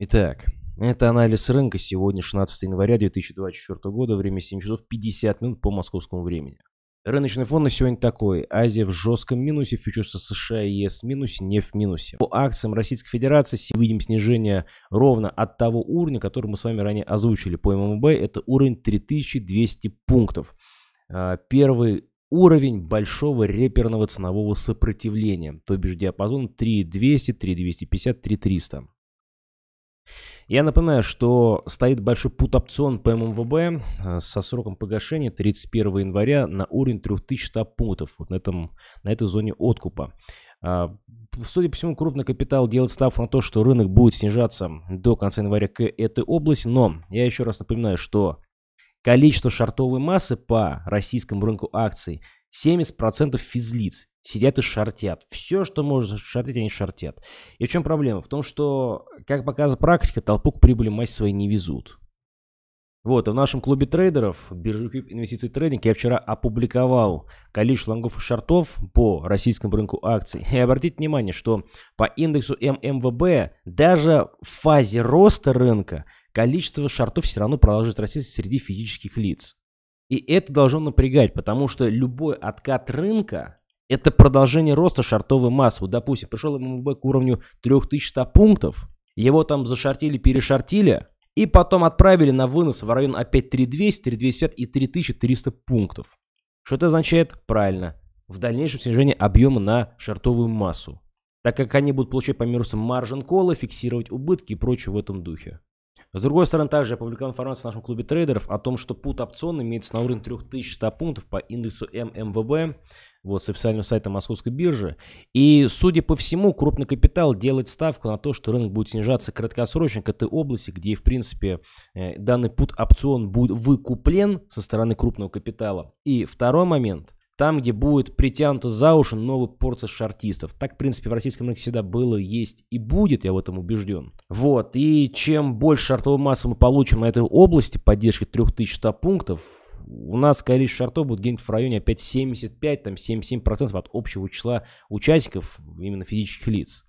Итак, это анализ рынка сегодня, 16 января 2024 года, время 7 часов 50 минут по московскому времени. Рыночный фон на сегодня такой. Азия в жестком минусе, фьючерсы США и ЕС в минусе, не в минусе. По акциям Российской Федерации видим снижение ровно от того уровня, который мы с вами ранее озвучили по ММБ. Это уровень 3200 пунктов. А, первый уровень большого реперного ценового сопротивления, то бишь диапазон 3200, 3250, 3300. Я напоминаю, что стоит большой пут-опцион по ММВБ э, со сроком погашения 31 января на уровень 3100 пунктов вот на, этом, на этой зоне откупа. А, судя по всему, крупный капитал делает ставку на то, что рынок будет снижаться до конца января к этой области, но я еще раз напоминаю, что количество шартовой массы по российскому рынку акций 70% физлиц сидят и шортят. Все, что можно шортить, они шортят. И в чем проблема? В том, что, как показывает практика, толпу к прибыли мать своей не везут. Вот, а в нашем клубе трейдеров, биржи инвестиций трейдинг, я вчера опубликовал количество лонгов и шортов по российскому рынку акций. И обратите внимание, что по индексу ММВБ даже в фазе роста рынка количество шортов все равно продолжит расти среди физических лиц. И это должно напрягать, потому что любой откат рынка это продолжение роста шартовой массы. Вот, допустим, пришел ММВБ к уровню 3100 пунктов, его там зашортили, перешортили, и потом отправили на вынос в район опять 3200, 3250 и 3300 пунктов. Что это означает? Правильно. В дальнейшем снижение объема на шартовую массу. Так как они будут получать по минусам маржин кола, фиксировать убытки и прочее в этом духе. С другой стороны, также опубликована информация в нашем клубе трейдеров о том, что пут опцион имеется на уровне 3100 пунктов по индексу ММВБ, вот, с официального сайта Московской биржи. И, судя по всему, крупный капитал делает ставку на то, что рынок будет снижаться краткосрочно к этой области, где, в принципе, э, данный пут опцион будет выкуплен со стороны крупного капитала. И второй момент – там, где будет притянута за уши новая порция шартистов. Так, в принципе, в российском рынке всегда было, есть и будет, я в этом убежден. Вот, и чем больше шартовой массы мы получим на этой области поддержки 3100 пунктов, у нас количество шартов будет где-нибудь в районе опять 75, там 77% от общего числа участников, именно физических лиц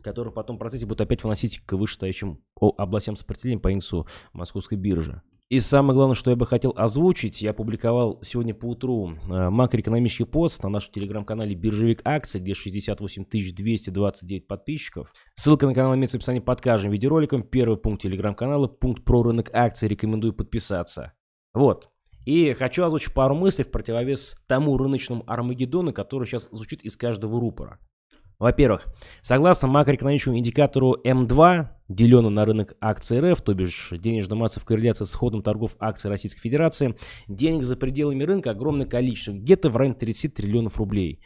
которые потом в процессе будут опять выносить к вышестоящим областям сопротивления по индексу Московской биржи. И самое главное, что я бы хотел озвучить, я публиковал сегодня по утру э, макроэкономический пост на нашем телеграм-канале «Биржевик Акции», где 68 229 подписчиков. Ссылка на канал имеется в описании под каждым видеороликом. Первый пункт телеграм-канала, пункт про рынок акций, рекомендую подписаться. Вот. И хочу озвучить пару мыслей в противовес тому рыночному Армагеддону, который сейчас звучит из каждого рупора. Во-первых, согласно макроэкономическому индикатору М2, делену на рынок акций РФ, то бишь денежно-массовая корреляция с ходом торгов акций Российской Федерации, денег за пределами рынка огромное количество, где-то в районе 30 триллионов рублей.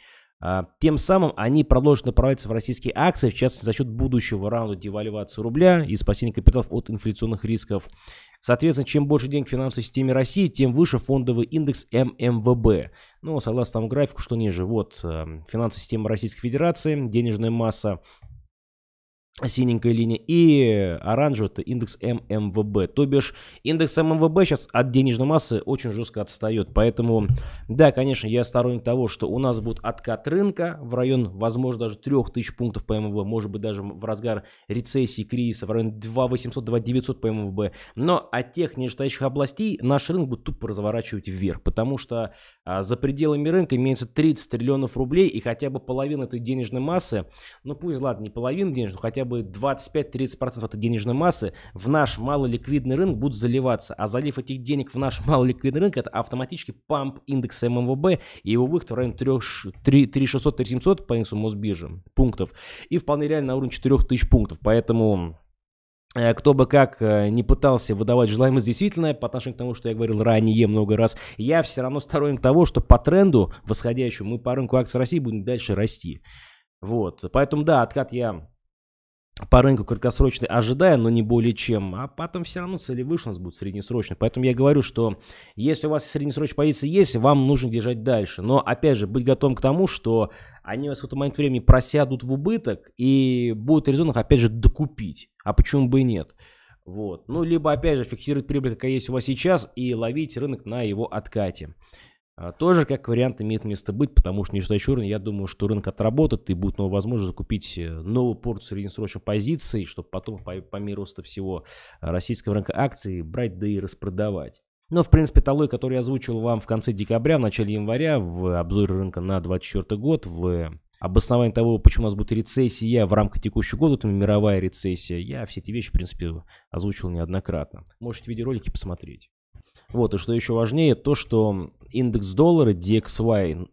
А, тем самым они продолжат направляться в российские акции, в частности за счет будущего раунда девальвации рубля и спасения капиталов от инфляционных рисков. Соответственно, чем больше денег в финансовой системе России, тем выше фондовый индекс ММВБ. Ну, согласно тому графику, что ниже, вот эм, финансовая система Российской Федерации, денежная масса синенькая линия, и оранжевый это индекс ММВБ. То бишь индекс ММВБ сейчас от денежной массы очень жестко отстает. Поэтому, да, конечно, я сторонник того, что у нас будет откат рынка в район, возможно, даже 3000 пунктов по ММВБ, может быть, даже в разгар рецессии, кризиса, в район 2800-2900 по ММВБ. Но от тех нижестоящих областей наш рынок будет тупо разворачивать вверх, потому что а, за пределами рынка имеется 30 триллионов рублей, и хотя бы половина этой денежной массы, ну пусть, ладно, не половина денежной, хотя хотя бы 25-30% этой денежной массы в наш малоликвидный рынок будут заливаться. А залив этих денег в наш малоликвидный рынок, это автоматически памп индекса ММВБ и его выход в район 3600-3700 по индексу Мосбиржи пунктов. И вполне реально на уровне 4000 пунктов. Поэтому э, кто бы как э, не пытался выдавать желаемое действительное по отношению к тому, что я говорил ранее много раз, я все равно сторонник того, что по тренду восходящему мы по рынку акций России будем дальше расти. Вот, поэтому да, откат я по рынку краткосрочный ожидая, но не более чем, а потом все равно у нас будет среднесрочный, Поэтому я говорю, что если у вас среднесрочная позиция есть, вам нужно держать дальше. Но, опять же, быть готовым к тому, что они вас в какой-то момент времени просядут в убыток, и будет резон их, опять же, докупить. А почему бы и нет? Вот. Ну, либо, опять же, фиксировать прибыль, какая есть у вас сейчас, и ловить рынок на его откате. А, тоже как вариант имеет место быть, потому что нижний черный, я думаю, что рынок отработает и будет новая возможность закупить э, новую порцию среднесрочных позиций, чтобы потом по, по мере роста всего российского рынка акций брать да и распродавать. Но, ну, в принципе, та логика, я озвучил вам в конце декабря, в начале января, в обзоре рынка на 2024 год, в обосновании того, почему у нас будет рецессия в рамках текущего года, там мировая рецессия, я все эти вещи, в принципе, озвучил неоднократно. Можете видеоролики посмотреть. Вот, и что еще важнее, то, что индекс доллара DXY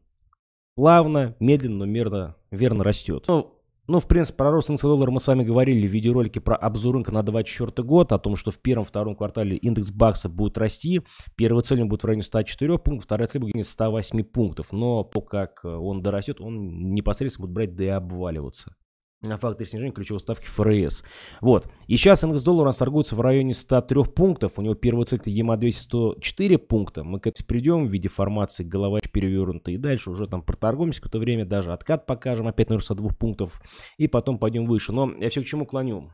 плавно, медленно, но мерно, верно растет. Ну, ну, в принципе, про рост индекса доллара мы с вами говорили в видеоролике про обзор рынка на 2024 год, о том, что в первом-втором квартале индекс бакса будет расти. Первая цель будет в районе 104 пунктов, вторая цель будет в районе 108 пунктов. Но по как э, он дорастет, он непосредственно будет брать да и обваливаться. На фактор снижения ключевой ставки ФРС. Вот. И сейчас индекс доллара у нас торгуется в районе 103 пунктов. У него первая цель это ЕМА-200 104 пункта. Мы к этому придем в виде формации головач перевернута. И дальше уже там проторгуемся какое-то время. Даже откат покажем опять на 102 пунктов. И потом пойдем выше. Но я все к чему клоню.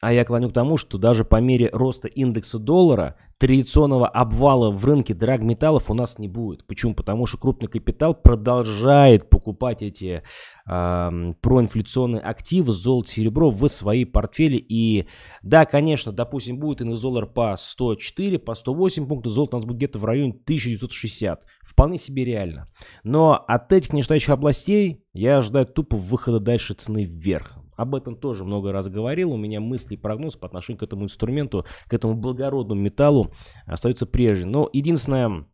А я клоню к тому, что даже по мере роста индекса доллара традиционного обвала в рынке драгметаллов у нас не будет. Почему? Потому что крупный капитал продолжает покупать эти э, проинфляционные активы, золото, серебро в свои портфели. И да, конечно, допустим, будет индекс доллара по 104, по 108 пунктов, золото у нас будет где-то в районе 1960. Вполне себе реально. Но от этих неждающих областей я ожидаю тупо выхода дальше цены вверх. Об этом тоже много раз говорил. У меня мысли и прогноз по отношению к этому инструменту, к этому благородному металлу остаются прежними. Но единственное,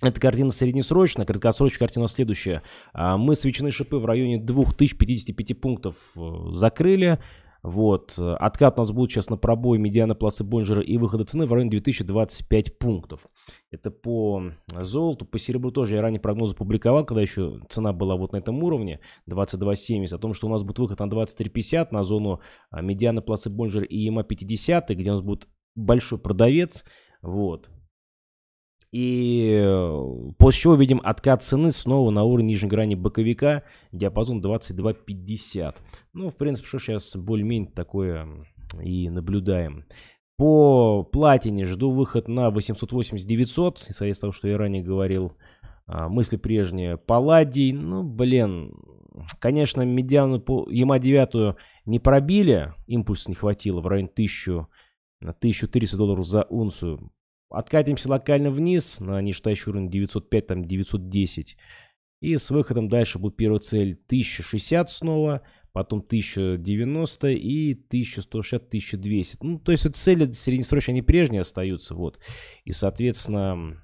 эта картина среднесрочная, краткосрочная картина следующая. А, мы свечные шипы в районе 2055 пунктов э, закрыли. Вот. Откат у нас будет сейчас на пробой медиана плаца Бонжера и выхода цены в районе 2025 пунктов. Это по золоту. По серебру тоже я ранее прогноз опубликовал, когда еще цена была вот на этом уровне 22.70, о том, что у нас будет выход на 23.50 на зону а, медиана плаца Бонжера и ЕМА 50, где у нас будет большой продавец. Вот. И э, после чего видим откат цены снова на уровень нижней грани боковика, диапазон 22.50. Ну, в принципе, что сейчас более-менее такое и наблюдаем. По платине жду выход на 880-900, исходя из того, что я ранее говорил. А, мысли прежние. Палладий, ну, блин, конечно, медиану по ЕМА-9 не пробили, импульс не хватило в районе 1000 на 1300 долларов за унцию. Откатимся локально вниз на нижестоящий уровень 905, там 910. И с выходом дальше будет первая цель 1060 снова, потом 1090 и 1160, 1200. Ну, то есть вот цели среднесрочные, они прежние остаются, вот. И, соответственно,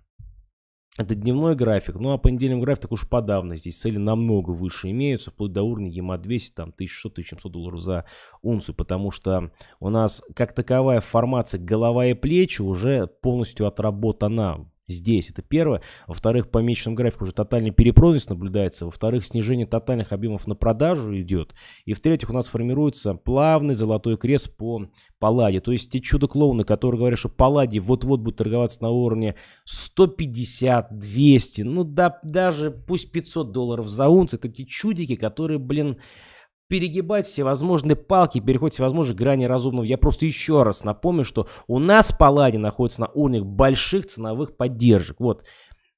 это дневной график, ну а по недельным графику уж подавно. Здесь цели намного выше имеются, вплоть до уровня EMA-200, там 1600-1700 долларов за унцию, потому что у нас как таковая формация голова и плечи уже полностью отработана здесь. Это первое. Во-вторых, по месячному графику уже тотальный перепроданность наблюдается. Во-вторых, снижение тотальных объемов на продажу идет. И в-третьих, у нас формируется плавный золотой крест по Палладе. То есть те чудо-клоуны, которые говорят, что Палладе вот-вот будет торговаться на уровне 150-200, ну да, даже пусть 500 долларов за унцию, это те чудики, которые, блин, перегибать всевозможные палки, переходить всевозможные грани разумного. Я просто еще раз напомню, что у нас Палладе находится на уровне больших ценовых поддержек. Вот,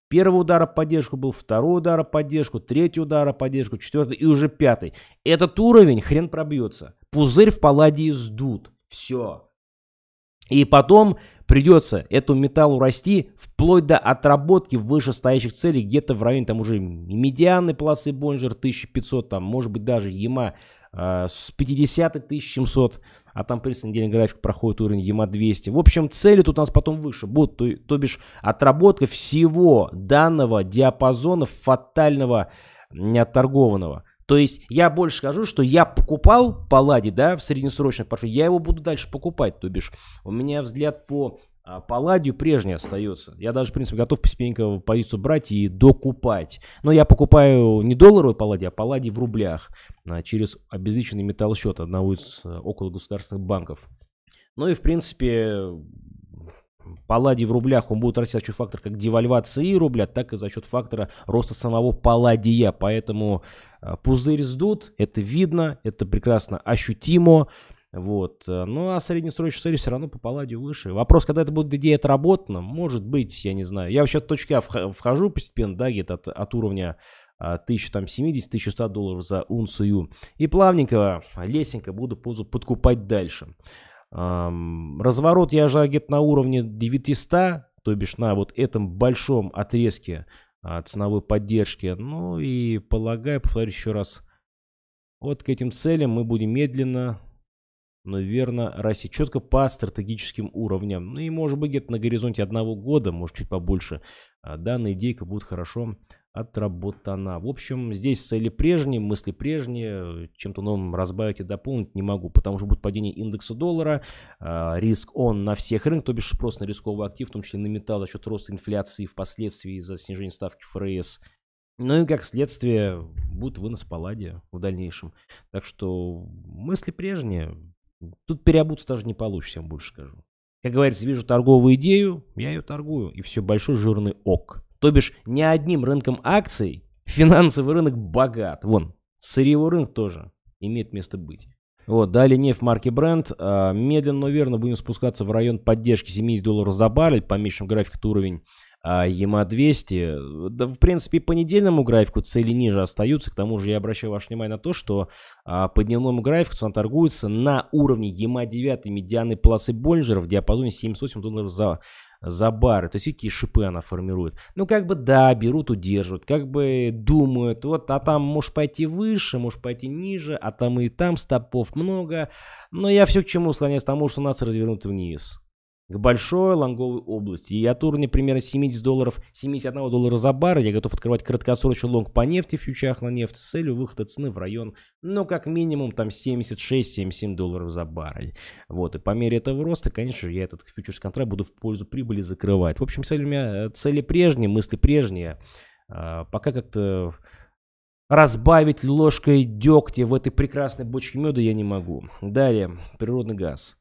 первый удар поддержку был, второй удар поддержку, третий удар поддержку, четвертый и уже пятый. Этот уровень хрен пробьется. Пузырь в палладии сдут. Все. И потом придется эту металлу расти вплоть до отработки вышестоящих целей где-то в районе там уже медианной полосы Бонжер 1500, там может быть даже Яма э, с 50 1700, а там при недельный график проходит уровень Яма 200. В общем, цели тут у нас потом выше будут, то, то бишь отработка всего данного диапазона фатального неотторгованного. То есть я больше скажу, что я покупал Паллади, да, в среднесрочном портфеле, я его буду дальше покупать, то бишь у меня взгляд по а Палладию прежний остается. Я даже, в принципе, готов постепенно позицию брать и докупать. Но я покупаю не долларовую Палладию, а Палладию в рублях а, через обезличенный металл счет одного из э, около государственных банков. Ну и, в принципе, Палладий в рублях, он будет расти за счет фактора как девальвации рубля, так и за счет фактора роста самого палладия. Поэтому Э, пузырь сдут, это видно, это прекрасно ощутимо. Вот. Э, ну, а среднесрочная цель все равно по палладию выше. Вопрос, когда это будет идея отработана, может быть, я не знаю. Я вообще от точки А вхожу постепенно, да, где-то от, от уровня 1070-1100 а, долларов за унцию. И плавненько, лесенько буду позу подкупать дальше. Разворот я ожидаю где-то на уровне 900, то бишь на вот этом большом отрезке а, ценовой поддержки. Ну и полагаю, повторюсь еще раз, вот к этим целям мы будем медленно, но верно расти четко по стратегическим уровням. Ну и может быть где-то на горизонте одного года, может чуть побольше, а, данная идейка будет хорошо отработана. В общем, здесь цели прежние, мысли прежние. Чем-то новым разбавить и дополнить не могу, потому что будет падение индекса доллара, а, риск он на всех рынках, то бишь спрос на рисковый актив, в том числе на металл за счет роста инфляции впоследствии из-за снижения ставки ФРС. Ну и как следствие будет вынос палладия в дальнейшем. Так что мысли прежние. Тут переобуться даже не получится, я вам больше скажу. Как говорится, вижу торговую идею, я ее торгую. И все, большой жирный ок. То бишь, ни одним рынком акций финансовый рынок богат. Вон, сырьевой рынок тоже имеет место быть. Вот, далее нефть марки Brent. А, медленно, но верно будем спускаться в район поддержки 70 долларов за баррель. По меньшему графику это уровень а, ЕМА-200. Да, в принципе, по недельному графику цели ниже остаются. К тому же я обращаю ваше внимание на то, что а, по дневному графику цена торгуется на уровне ЕМА-9 медианы полосы Боллинджера в диапазоне 78 долларов за за бары. То есть какие шипы она формирует. Ну, как бы, да, берут, удерживают. Как бы думают, вот, а там можешь пойти выше, можешь пойти ниже, а там и там стопов много. Но я все к чему склоняюсь, к тому, что нас развернут вниз к большой лонговой области. И от уровня примерно 70 долларов, 71 доллара за баррель я готов открывать краткосрочный лонг по нефти, фьючах на нефть, с целью выхода цены в район, ну, как минимум, там 76-77 долларов за баррель. Вот, и по мере этого роста, конечно же, я этот фьючерс-контракт буду в пользу прибыли закрывать. В общем, цель у меня, э, цели прежние, мысли прежние. А, пока как-то разбавить ложкой дегтя в этой прекрасной бочке меда я не могу. Далее, природный газ.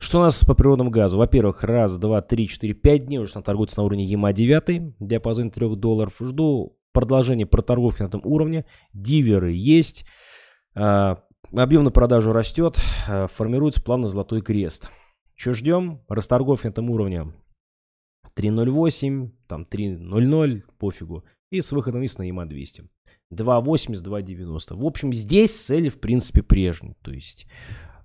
Что у нас по природному газу? Во-первых, раз, два, три, четыре, пять дней уже там торгуется на уровне ЕМА 9, диапазон 3 долларов. Жду продолжение проторговки на этом уровне. Диверы есть. А, объем на продажу растет. А, формируется плавно золотой крест. Что ждем? Расторговки на этом уровне 3.08, там 3.00, пофигу. И с выходом вниз на ЕМА 200. 2.80, 2.90. В общем, здесь цели, в принципе, прежние. То есть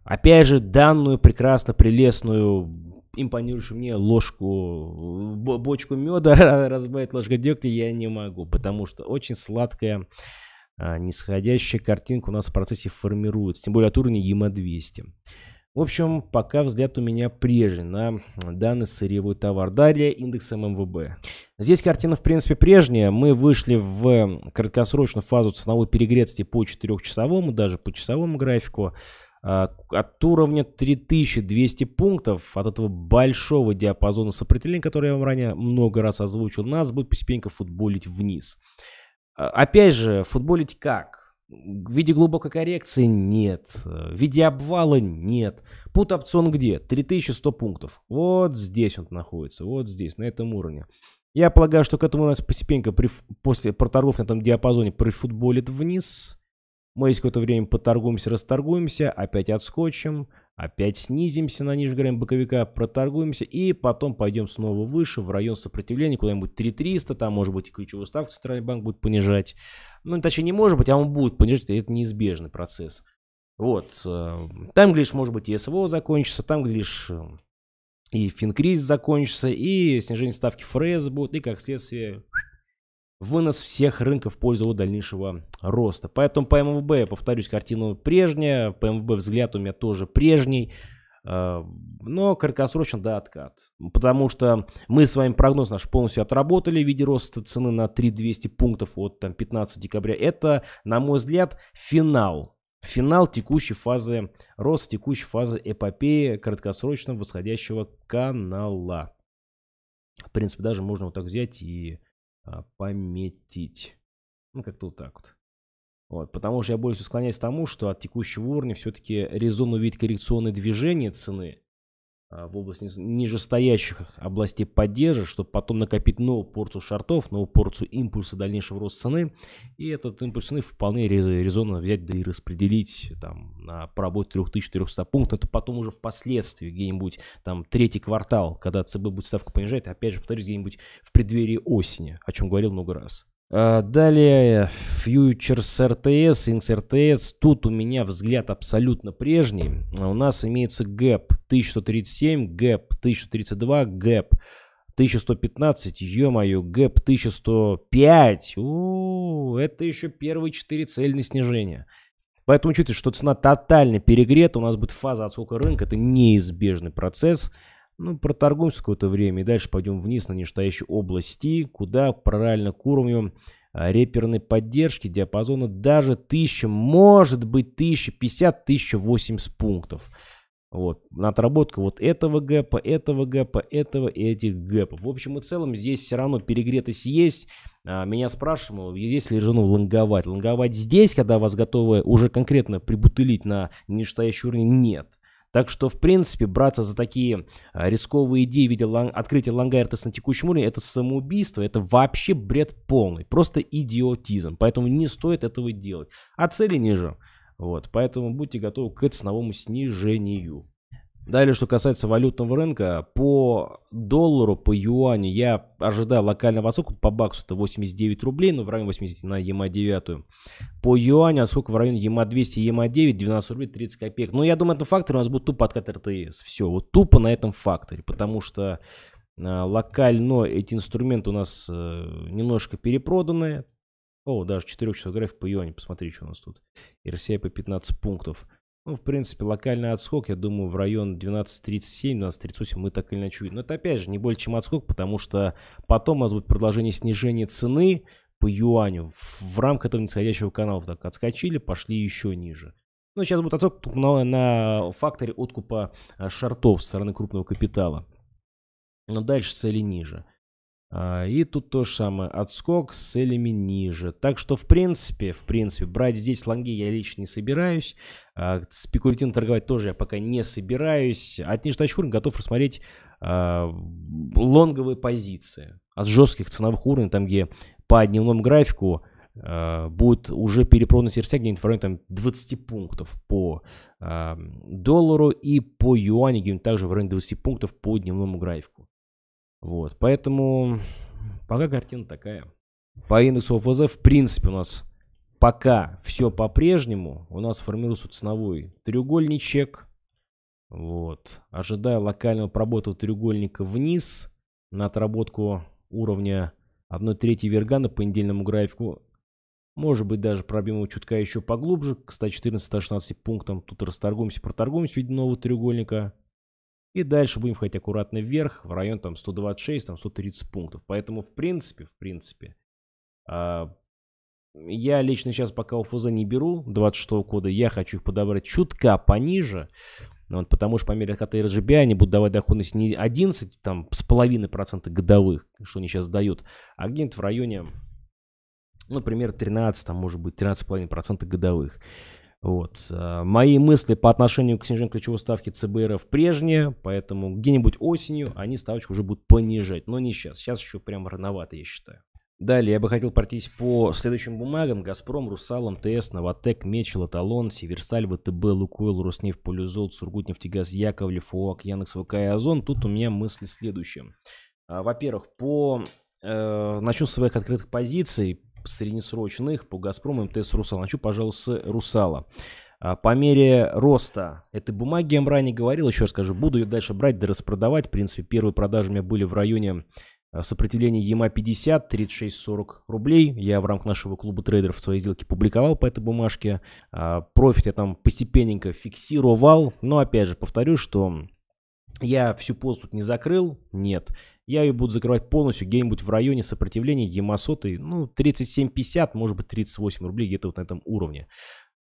Опять же, данную прекрасно прелестную, импонирующую мне ложку, бочку меда разбавить ложкой дегтя я не могу, потому что очень сладкая а, нисходящая картинка у нас в процессе формируется, тем более от уровня ЕМА-200. В общем, пока взгляд у меня прежний на данный сырьевой товар. Далее индекс ММВБ. Здесь картина в принципе прежняя. Мы вышли в краткосрочную фазу ценовой перегретости по 4-часовому, даже по часовому графику. А, от уровня 3200 пунктов, от этого большого диапазона сопротивления, который я вам ранее много раз озвучил, нас будет постепенно футболить вниз. А, опять же, футболить как? В виде глубокой коррекции нет. Э, в виде обвала нет. Пут опцион где? 3100 пунктов. Вот здесь он находится. Вот здесь, на этом уровне. Я полагаю, что к этому у нас постепенно при, после проторгов на этом диапазоне прифутболит вниз. Мы есть какое-то время поторгуемся, расторгуемся, опять отскочим, опять снизимся на нижний грань боковика, проторгуемся и потом пойдем снова выше в район сопротивления, куда-нибудь 3300, там может быть и ключевую ставку центральный банк будет понижать. Ну, точнее, не может быть, а он будет понижать, это неизбежный процесс. Вот, э, там, лишь может быть, и СВО закончится, там, лишь э, и финкриз закончится, и снижение ставки ФРС будет, и, как следствие, вынос всех рынков в пользу дальнейшего роста. Поэтому по МФБ, я повторюсь, картина прежняя, по МФБ взгляд у меня тоже прежний, а, но краткосрочно, да, откат. Потому что мы с вами прогноз наш полностью отработали в виде роста цены на 3200 пунктов от там, 15 декабря. Это, на мой взгляд, финал финал текущей фазы роста, текущей фазы эпопеи краткосрочного восходящего канала. В принципе, даже можно вот так взять и а, пометить. Ну, как-то вот так вот. Вот, потому что я больше склоняюсь к тому, что от текущего уровня все-таки резонно увидеть коррекционные движения цены а, в область нижестоящих областей поддержит, чтобы потом накопить новую порцию шортов, новую порцию импульса дальнейшего роста цены. И этот импульс цены вполне резонно взять, да и распределить там на пробой 3400 пунктов. Это потом уже впоследствии где-нибудь там третий квартал, когда ЦБ будет ставку понижать, опять же, повторюсь, где-нибудь в преддверии осени, о чем говорил много раз. Э, далее фьючерс РТС, Inks РТС. Тут у меня взгляд абсолютно прежний. У нас имеется гэп 1137, гэп 1032, гэп 1115, ё-моё, гэп 1105. это еще первые четыре цельные снижения. Поэтому учитывая, что цена тотально перегрета, у нас будет фаза отскока рынка, это неизбежный процесс. Ну, проторгуемся какое-то время и дальше пойдем вниз на нижестоящую области, куда параллельно к уровню а, реперной поддержки диапазона даже 1000, может быть 1050, 1080 пунктов. Вот. Отработка вот этого гэпа, этого гэпа, этого и этих гэпов. В общем и целом здесь все равно перегретость есть. А, меня спрашивали, есть ли режим лонговать. Лонговать здесь, когда вас готовы уже конкретно прибутылить на нижестоящий уровень, нет. Так что, в принципе, браться за такие а, рисковые идеи в виде лан- открытия Лангайртес на текущем уровне, это самоубийство, это вообще бред полный, просто идиотизм. Поэтому не стоит этого делать. А цели ниже. Вот, поэтому будьте готовы к ценовому снижению. Далее, что касается валютного рынка, по доллару, по юаню я ожидаю локального отскока, по баксу это 89 рублей, но в районе 80 на ЕМА-9. По юаню отскок в районе ЕМА-200, ЕМА-9, 12 рублей 30 копеек. Но я думаю, этот фактор у нас будет тупо откат РТС. Все, вот тупо на этом факторе, потому что а, локально эти инструменты у нас э, немножко перепроданы. О, даже 4 часов график по юаню, посмотри, что у нас тут. RCI по 15 пунктов. Ну, в принципе, локальный отскок, я думаю, в район 12.37-12.38 мы так или иначе увидим. Но это, опять же, не более чем отскок, потому что потом у нас будет продолжение снижения цены по юаню в, в рамках этого нисходящего канала. Вот так отскочили, пошли еще ниже. Ну, сейчас будет отскок на, на факторе откупа а, шартов со стороны крупного капитала. Но дальше цели ниже. А, и тут то же самое. Отскок с целями ниже. Так что, в принципе, в принципе, брать здесь лонги я лично не собираюсь. А, Спекулятивно торговать тоже я пока не собираюсь. От нижнего уровня готов рассмотреть а, лонговые позиции. От жестких ценовых уровней, там где по дневному графику будет уже перепродан сердца где-нибудь в районе там, 20 пунктов по доллару и по юаню где-нибудь также в районе 20 пунктов по дневному графику. Вот, поэтому пока картина такая. По индексу ОФЗ, в принципе, у нас пока все по-прежнему. У нас формируется ценовой треугольничек. Вот. Ожидая локального пробота треугольника вниз на отработку уровня 1 трети вергана по недельному графику. Может быть, даже пробьем его чутка еще поглубже, к 114-116 пунктам. Тут расторгуемся, проторгуемся в виде нового треугольника. И дальше будем входить аккуратно вверх, в район там 126, там 130 пунктов. Поэтому, в принципе, в принципе, а, я лично сейчас пока УФЗ не беру 26 кода, я хочу их подобрать чутка пониже, вот, потому что по мере отката RGB они будут давать доходность не 11, там, с половиной процента годовых, что они сейчас дают, а где-нибудь в районе, ну, примерно 13, там, может быть, 13,5% годовых. Вот. Э, мои мысли по отношению к снижению ключевой ставки ЦБРов прежние, поэтому где-нибудь осенью они ставочку уже будут понижать, но не сейчас. Сейчас еще прям рановато, я считаю. Далее я бы хотел пройтись по следующим бумагам. «Газпром», «Русал», МТС, «Новотек», «Мечел», «Аталон», «Северсталь», «ВТБ», «Лукойл», «Роснефть», «Полюзол», «Сургутнефтегаз», «Яковлев», «ОАК», «Яндекс», «ВК» и «Озон». Тут у меня мысли следующие. А, во-первых, по э, начну с своих открытых позиций среднесрочных по «Газпрому», МТС, «Русал». Хочу, пожалуйста, «Русала». А, по мере роста этой бумаги я вам ранее говорил, еще расскажу, буду ее дальше брать да распродавать. В принципе, первые продажи у меня были в районе а, сопротивления ЕМА 50, 36-40 рублей. Я в рамках нашего клуба трейдеров свои сделки публиковал по этой бумажке. А, профит я там постепенненько фиксировал. Но опять же повторю, что я всю пост тут не закрыл, нет. Я ее буду закрывать полностью где-нибудь в районе сопротивления Ямасоты, ну, 37,50, может быть, 38 рублей, где-то вот на этом уровне.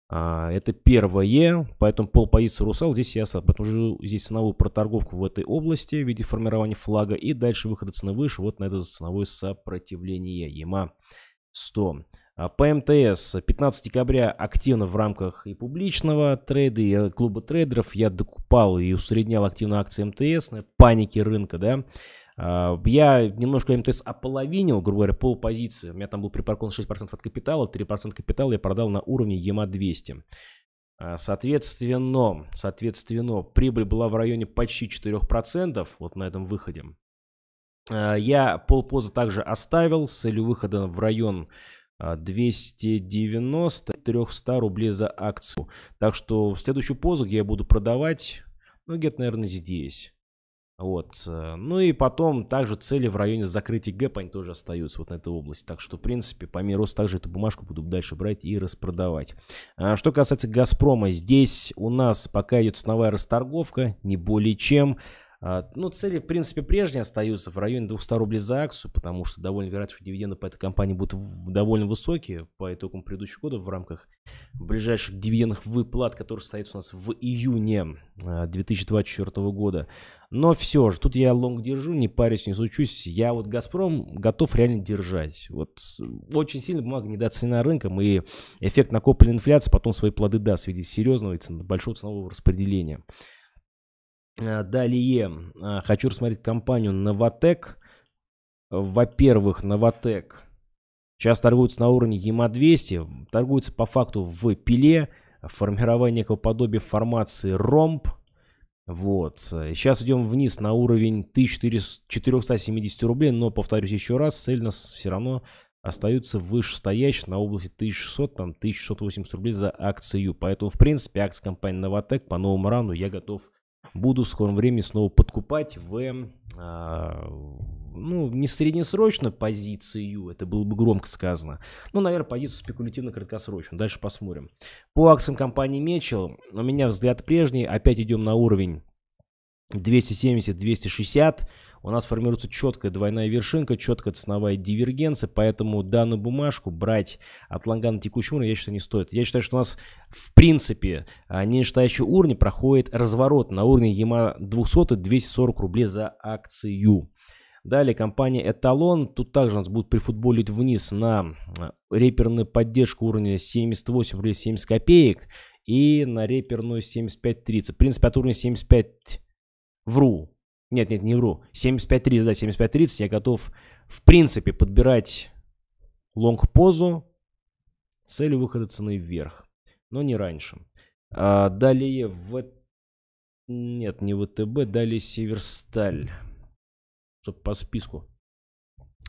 А, это первое, поэтому пол позиции Русал. Здесь я подгружу здесь ценовую проторговку в этой области в виде формирования флага и дальше выхода цены выше вот на это ценовое сопротивление ЕМА 100. А по МТС 15 декабря активно в рамках и публичного трейда, и клуба трейдеров я докупал и усреднял активно акции МТС на ну, панике рынка, да, а, я немножко МТС ополовинил, грубо говоря, пол позиции. У меня там был припаркован 6% от капитала, 3% капитала я продал на уровне ЕМА-200. А, соответственно, соответственно, прибыль была в районе почти 4% вот на этом выходе. А, я полпоза также оставил с целью выхода в район 290-300 рублей за акцию. Так что следующую позу, где я буду продавать, ну, где-то, наверное, здесь. Вот. Э, ну и потом также цели в районе закрытия гэпа, они тоже остаются вот на этой области. Так что, в принципе, по мере роста также эту бумажку буду дальше брать и распродавать. А что касается Газпрома, здесь у нас пока идет сновая расторговка, не более чем. А, ну, цели, в принципе, прежние остаются в районе 200 рублей за акцию, потому что довольно вероятно, что дивиденды по этой компании будут довольно высокие по итогам предыдущего года в рамках ближайших дивидендных выплат, которые состоятся у нас в июне 2024 а, года. Но все же, тут я лонг держу, не парюсь, не сучусь. Я вот «Газпром» готов реально держать. Вот очень сильно бумага недооценена рынком, и эффект накопленной инфляции потом свои плоды даст в виде серьезного и большого ценового распределения. Э, Далее э, хочу рассмотреть компанию Новотек. Во-первых, Новотек сейчас торгуется на уровне ЕМА-200, торгуется по факту в пиле, формирование некого подобия формации ромб. Вот. Э, сейчас идем вниз на уровень 1470 рублей, но, повторюсь еще раз, цель нас все равно остаются вышестоящие на области 1600, там 1680 рублей за акцию. Поэтому, в принципе, акции компании Новотек по новому раунду я готов буду в скором времени снова подкупать в э, ну, не среднесрочно позицию, это было бы громко сказано, но, наверное, позицию спекулятивно краткосрочную, Дальше посмотрим. По акциям компании Мечел у меня взгляд прежний, опять идем на уровень 270-260 у нас формируется четкая двойная вершинка, четкая ценовая дивергенция, поэтому данную бумажку брать от лонга на текущий уровень, я считаю, не стоит. Я считаю, что у нас, в принципе, а, нижестоящие уровень а, проходит разворот на уровне ЕМА 200 240 рублей за акцию. Далее компания Эталон. Тут также у нас будут прифутболить вниз на а, реперную поддержку уровня 78 рублей 70 копеек и на реперную 75.30. В принципе, от уровня 75 Вру. Нет, нет, не вру. 75.30, да, 75.30 я готов, в принципе, подбирать лонг-позу с целью выхода цены вверх. Но не раньше. А далее в... Нет, не ВТБ, далее Северсталь. Что-то по списку.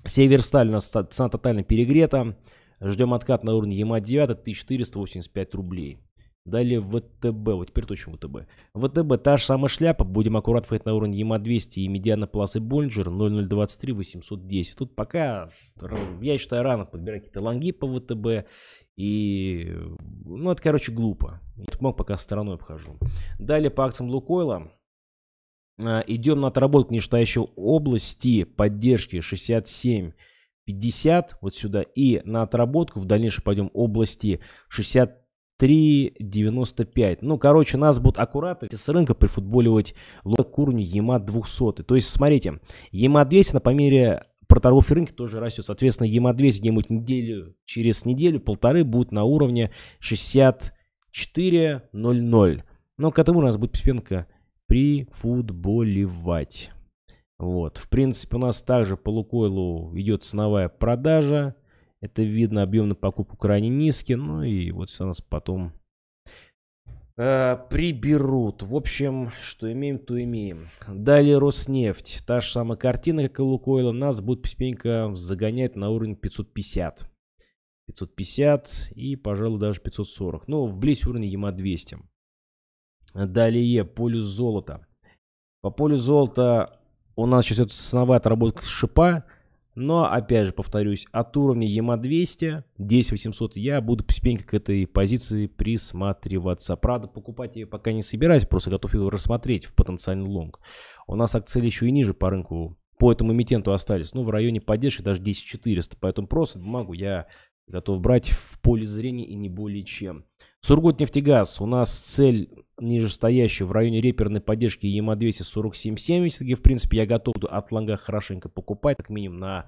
Северсталь у нас цена тотально перегрета. Ждем откат на уровне ЕМА 9 1485 рублей. Далее ВТБ, вот теперь точно ВТБ. ВТБ, та же самая шляпа, будем аккурат фейт на уровне ЕМА-200 и медиана полосы Боллинджер 0023 810. Тут пока, я считаю, рано подбирать какие-то лонги по ВТБ. И, ну, это, короче, глупо. Я мог пока стороной обхожу. Далее по акциям Лукойла. А, идем на отработку нештающей области поддержки 67 50 вот сюда и на отработку в дальнейшем пойдем области 60 3.95. Ну, короче, нас будут аккуратно с рынка прифутболивать Лока к уровню EMA 200. То есть, смотрите, EMA 200 по мере проторговки рынка тоже растет. Соответственно, EMA 200 где-нибудь неделю, через неделю, полторы будет на уровне 64.00. Но к этому у нас будет постепенно прифутболивать. Вот, в принципе, у нас также по Лукойлу идет ценовая продажа. Это видно, объем на покупку крайне низкий. Ну и вот все у нас потом э, приберут. В общем, что имеем, то имеем. Далее Роснефть. Та же самая картина, как и Лукойла. Нас будет постепенно загонять на уровень 550. 550 и, пожалуй, даже 540. Ну, вблизь уровня ЕМА-200. Далее, полюс золота. По полю золота у нас сейчас идет основная отработка шипа. Но, опять же, повторюсь, от уровня ЕМА 200, 10800 я буду постепенно к этой позиции присматриваться. Правда, покупать ее пока не собираюсь, просто готов ее рассмотреть в потенциальный лонг. У нас акции еще и ниже по рынку, по этому эмитенту остались, ну, в районе поддержки даже 10400, поэтому просто бумагу я готов брать в поле зрения и не более чем. Сургутнефтегаз. У нас цель нижестоящая в районе реперной поддержки ЕМА-200 4770, в принципе, я готов от лонга хорошенько покупать, как минимум на э,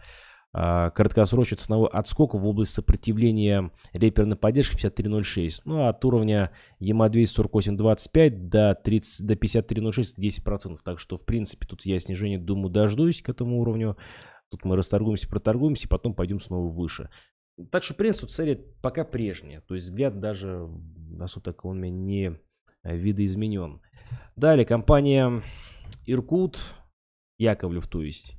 а, краткосрочный ценовой отскок в область сопротивления реперной поддержки 53.06. Ну, а от уровня ЕМА-200 48.25 до, 30, до 53.06 10%. Так что, в принципе, тут я снижение, думаю, дождусь к этому уровню. Тут мы расторгуемся, проторгуемся, и потом пойдем снова выше. Так что, в принципе, цели пока прежние. То есть взгляд даже особо так он мне не э, видоизменен. Далее, компания Иркут, Яковлев, то есть.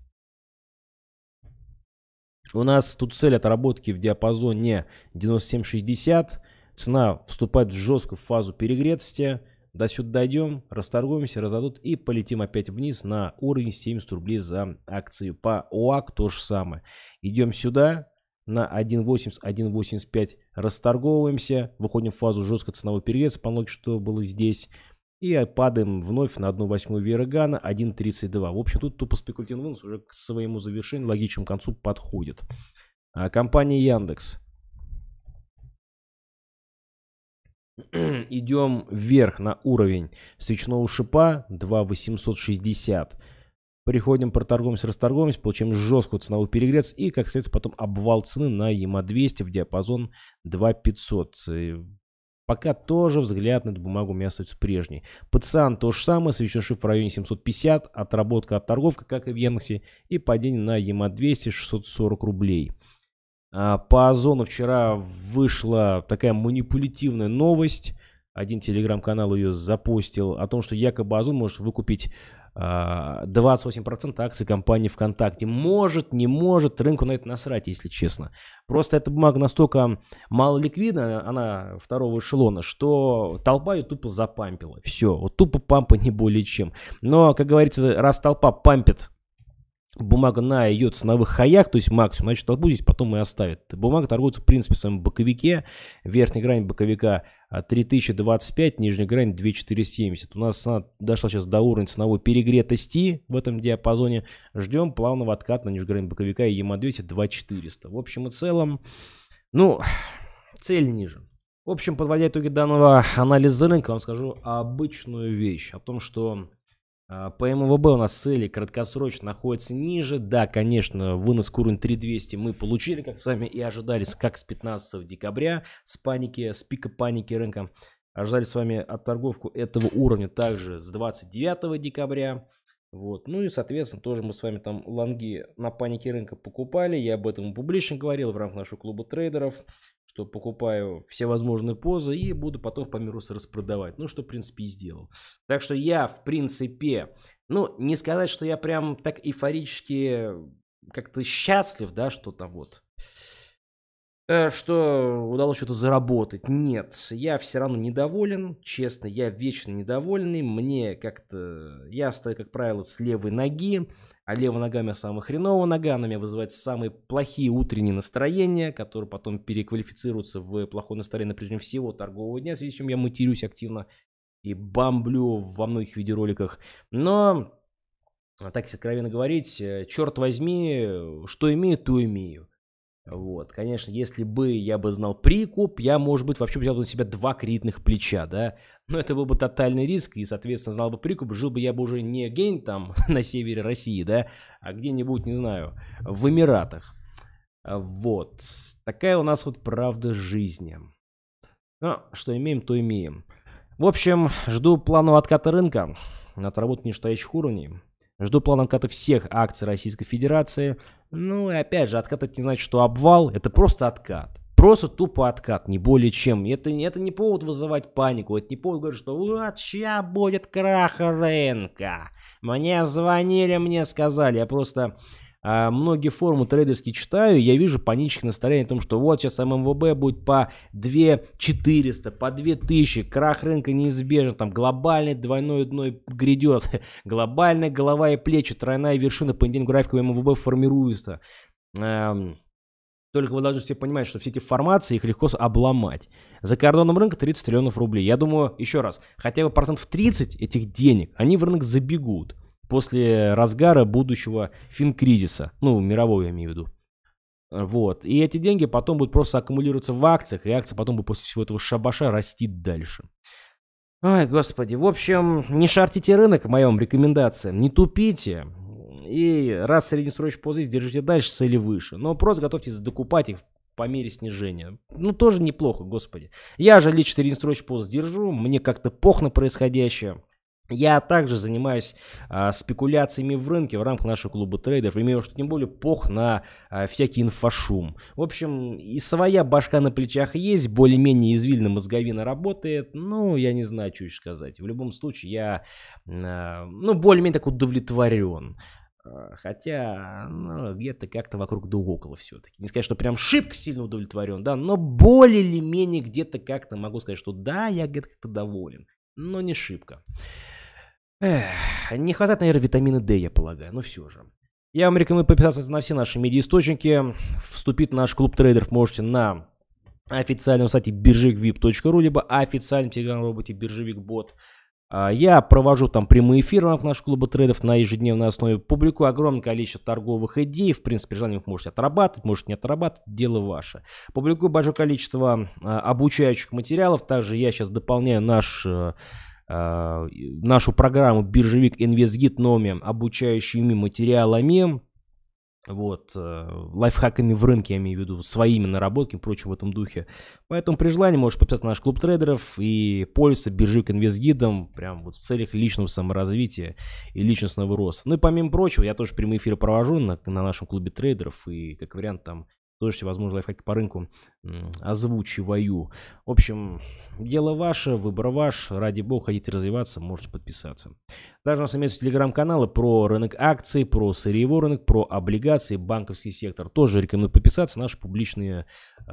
У нас тут цель отработки в диапазоне 9760. Цена вступает в жесткую фазу перегретости. До сюда дойдем, расторгуемся, разодут и полетим опять вниз на уровень 70 рублей за акцию. По ОАК то же самое. Идем сюда, на 1.80, 1.85 расторговываемся, выходим в фазу жесткого ценового перевеса по аналогии, что было здесь. И падаем вновь на 1.8 Верагана, 1.32. В общем, тут тупо спекулятивный вынос уже к своему завершению, логичному концу подходит. А компания Яндекс. Идем вверх на уровень свечного шипа 2.860 приходим, проторгуемся, расторгуемся, получаем жесткую ценовую перегрец и, как следствие, потом обвал цены на ЕМА-200 в диапазон 2500. Пока тоже взгляд на эту бумагу у меня остается прежний. Пациент то же самое, свечершип в районе 750, отработка от торговка, как и в Яндексе, и падение на ЕМА-200 640 рублей. А, по Озону вчера вышла такая манипулятивная новость. Один телеграм-канал ее запустил о том, что якобы Озон может выкупить 28% а, акций компании ВКонтакте. Может, не может, рынку на это насрать, если честно. Просто эта бумага настолько малоликвидна, она второго эшелона, что толпа ее тупо запампила. Все, вот тупо пампа не более чем. Но, как говорится, раз толпа пампит бумага на ее ценовых хаях, то есть максимум, значит, толпу здесь потом и оставит. Бумага торгуется, в принципе, в своем боковике. Верхняя грань боковика 3025, а, нижняя грань 2470. У нас она дошла сейчас до уровня ценовой перегретости в этом диапазоне. Ждем плавного отката на нижнюю грань боковика и ema 2400. В общем и целом, ну, цель ниже. В общем, подводя итоги данного анализа рынка, вам скажу обычную вещь о том, что а, по МВБ у нас цели краткосрочно находятся ниже. Да, конечно, вынос к уровню 3200 мы получили, как с вами и ожидались, как с 15 декабря, с паники, с пика паники рынка. Ожидали с вами отторговку этого уровня также с 29 декабря. Вот. Ну и, соответственно, тоже мы с вами там лонги на панике рынка покупали. Я об этом публично говорил в рамках нашего клуба трейдеров что покупаю возможные позы и буду потом в Помирус распродавать. Ну, что, в принципе, и сделал. Так что я, в принципе, ну, не сказать, что я прям так эйфорически как-то счастлив, да, что то вот э, что удалось что-то заработать. Нет, я все равно недоволен, честно, я вечно недовольный. Мне как-то... Я встаю, как правило, с левой ноги а лево ногами самый хреново ногами вызывать самые плохие утренние настроения, которые потом переквалифицируются в плохое настроение на всего торгового дня, в связи с чем я матерюсь активно и бамблю во многих видеороликах. Но, а так если откровенно говорить, э, черт возьми, что имею, то имею. Вот, конечно, если бы я бы знал прикуп, я, может быть, вообще взял бы на себя два кредитных плеча, да. Но это был бы тотальный риск, и, соответственно, знал бы прикуп, жил бы я бы уже не гейн там на севере России, да, а где-нибудь, не знаю, в Эмиратах. А вот, такая у нас вот правда жизни. Но ну, что имеем, то имеем. В общем, жду планового отката рынка, отработки нижестоящих уровней. Жду плана отката всех акций Российской Федерации – ну и опять же, откат это не значит, что обвал, это просто откат. Просто тупо откат, не более чем. Это, это не повод вызывать панику, это не повод говорить, что вот ща будет крах рынка. Мне звонили, мне сказали, я просто а, многие форумы трейдерские читаю, я вижу паническое настроение о том, что вот сейчас ММВБ будет по 2400, по 2000, крах рынка неизбежен, там глобальный двойной, дно грядет, глобальная голова и плечи, тройная вершина по индийному графику ММВБ формируется. Только вы должны все понимать, что все эти формации, их легко обломать. За кордоном рынка 30 триллионов рублей. Я думаю, еще раз, хотя бы процент в 30 этих денег, они в рынок забегут после разгара будущего финкризиса, ну, мирового я имею в виду. Вот. И эти деньги потом будут просто аккумулироваться в акциях, и акция потом будет после всего этого шабаша расти дальше. Ой, господи. В общем, не шартите рынок, моя вам рекомендация. Не тупите. И раз среднесрочный пузырь, держите дальше цели выше. Но просто готовьтесь докупать их по мере снижения. Ну, тоже неплохо, господи. Я же лично среднесрочный пузырь держу, мне как-то пох на происходящее. Я также занимаюсь а, спекуляциями в рынке в рамках нашего клуба трейдеров, имею что, тем более пох на а, всякий инфошум. В общем, и своя башка на плечах есть, более-менее извильно мозговина работает, ну, я не знаю, что еще сказать. В любом случае, я, а, ну, более-менее так удовлетворен. А, хотя, ну, где-то как-то вокруг да около все-таки. Не сказать, что прям шибко сильно удовлетворен, да, но более или менее где-то как-то могу сказать, что да, я где-то как-то доволен но не шибко. Эх, не хватает, наверное, витамина D, я полагаю, но все же. Я вам рекомендую подписаться на все наши медиаисточники. Вступить в наш клуб трейдеров можете на официальном сайте биржевиквип.ру, либо официальном телеграм-роботе биржевикбот.ру а, я провожу там прямые эфиры в нашего клуба трейдов на ежедневной основе, публикую огромное количество торговых идей, в принципе, желание их можете отрабатывать, можете не отрабатывать, дело ваше. Публикую большое количество а, обучающих материалов, также я сейчас дополняю наш э, э, нашу программу «Биржевик Инвестгид» Номи обучающими материалами, вот, э, лайфхаками в рынке, я имею в виду, своими наработки и в этом духе. Поэтому при желании можешь подписаться на наш клуб трейдеров и пользоваться биржи к инвестгидам, прям вот в целях личного саморазвития и личностного роста. Ну и помимо прочего, я тоже прямые эфиры провожу на, на нашем клубе трейдеров, и как вариант там слышите, возможно, лайфхаки по рынку озвучиваю. В общем, дело ваше, выбор ваш. Ради бога, хотите развиваться, можете подписаться. Также у нас имеются телеграм-каналы про рынок акций, про сырьевой рынок, про облигации, банковский сектор. Тоже рекомендую подписаться, наши публичные э,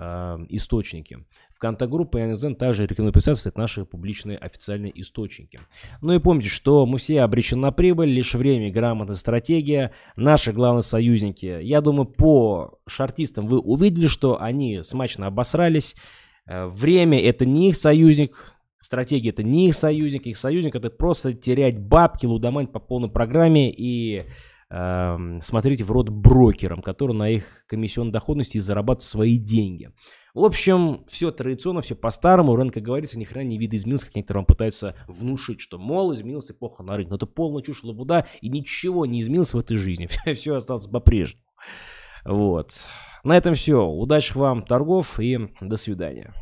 источники в ВКонтагруппа и АНЗН также рекомендуют подписаться, это наши публичные официальные источники. Ну и помните, что мы все обречены на прибыль, лишь время, грамотная стратегия, наши главные союзники. Я думаю, по шартистам вы увидели, что они смачно обосрались. Э, время это не их союзник, стратегия это не их союзник, их союзник это просто терять бабки, лудомань по полной программе и э, смотреть в рот брокерам, которые на их комиссионной доходности зарабатывают свои деньги. В общем, все традиционно, все по-старому. Рен, как говорится, ни хрена не видоизменился, как некоторые вам пытаются внушить, что, мол, изменилась эпоха на рынке. Но это полная чушь, лабуда, и ничего не изменилось в этой жизни. Все, все осталось по-прежнему. Вот. На этом все. Удачи вам, торгов, и до свидания.